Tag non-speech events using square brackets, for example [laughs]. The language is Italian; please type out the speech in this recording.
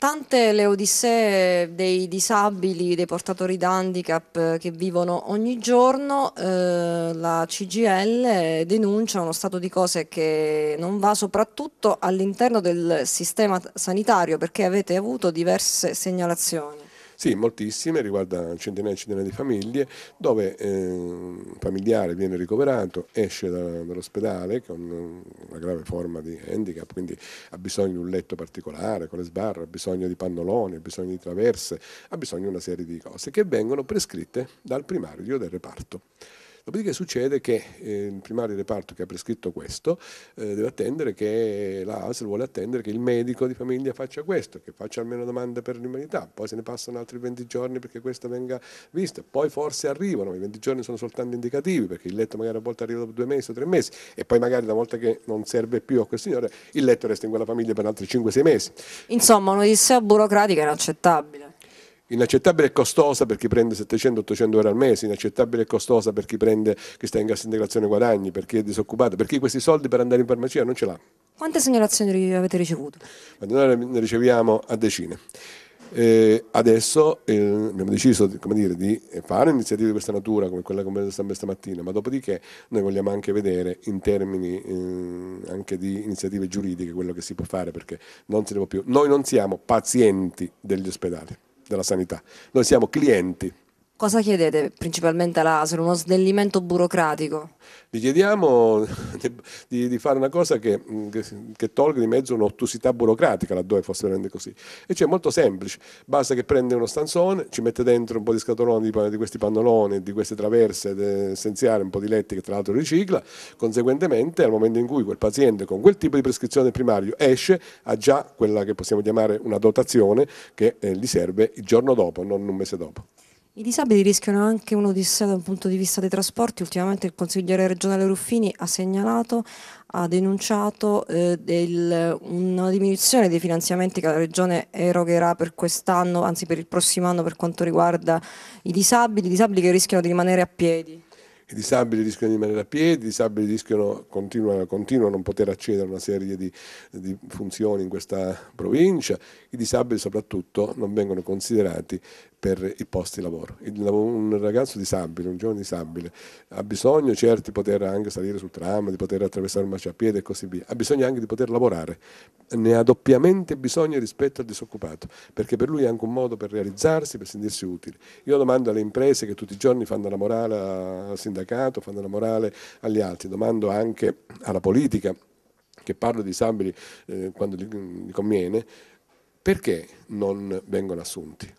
tante le odissee dei disabili, dei portatori d'handicap eh, che vivono ogni giorno, eh, la CGL eh, denuncia uno stato di cose che non va soprattutto all'interno del sistema sanitario perché avete avuto diverse segnalazioni. Sì, moltissime, riguarda centinaia e centinaia di famiglie, dove eh, un familiare viene ricoverato, esce da, dall'ospedale con una grave forma di handicap, quindi ha bisogno di un letto particolare, con le sbarre, ha bisogno di pannoloni, ha bisogno di traverse, ha bisogno di una serie di cose che vengono prescritte dal primario del reparto. Dopodiché succede che eh, il primario reparto che ha prescritto questo eh, deve attendere che la ASL vuole attendere che il medico di famiglia faccia questo, che faccia almeno domande per l'umanità, poi se ne passano altri 20 giorni perché questo venga visto, poi forse arrivano, i 20 giorni sono soltanto indicativi perché il letto magari a volte arriva dopo due mesi o tre mesi e poi magari una volta che non serve più a quel signore il letto resta in quella famiglia per altri 5-6 mesi. Insomma, un'odissea burocratica inaccettabile inaccettabile e costosa per chi prende 700-800 euro al mese, inaccettabile e costosa per chi, prende, che sta in cassa integrazione guadagni, per chi è disoccupato, per chi questi soldi per andare in farmacia non ce l'ha. Quante segnalazioni avete ricevuto? Noi ne riceviamo a decine. Eh, adesso eh, abbiamo deciso dire, di fare iniziative di questa natura come quella che abbiamo fatto stamattina, ma dopodiché noi vogliamo anche vedere in termini eh, anche di iniziative giuridiche quello che si può fare perché non se ne può più. Noi non siamo pazienti degli ospedali della sanità, noi siamo clienti Cosa chiedete principalmente all'ASL? Uno snellimento burocratico? Gli chiediamo [laughs] di, di fare una cosa che, mm, che, che, tolga di mezzo un'ottusità burocratica laddove fosse veramente così. E cioè è molto semplice, basta che prende uno stanzone, ci mette dentro un po' di scatoloni di, di questi pannoloni, di queste traverse essenziali, un po' di letti che tra l'altro ricicla, conseguentemente al momento in cui quel paziente con quel tipo di prescrizione primario esce ha già quella che possiamo chiamare una dotazione che eh, gli serve il giorno dopo, non un mese dopo. I disabili rischiano anche uno un'odissea da un punto di vista dei trasporti. Ultimamente il consigliere regionale Ruffini ha segnalato, ha denunciato eh, del, una diminuzione dei finanziamenti che la regione erogherà per quest'anno, anzi per il prossimo anno per quanto riguarda i disabili, i disabili che rischiano di rimanere a piedi. I disabili rischiano di rimanere a piedi, i disabili rischiano, continuano, continuano a non poter accedere a una serie di, di funzioni in questa provincia, i disabili soprattutto non vengono considerati per i posti di lavoro. Il, un ragazzo disabile, un giovane disabile, ha bisogno certo di poter anche salire sul tram, di poter attraversare un marciapiede e così via, ha bisogno anche di poter lavorare, ne ha doppiamente bisogno rispetto al disoccupato, perché per lui è anche un modo per realizzarsi, per sentirsi utile. Io domando alle imprese che tutti i giorni fanno la morale al sindacato, sindacato, fanno la morale agli altri, domando anche alla politica che parla di disabili eh, quando gli conviene, perché non vengono assunti?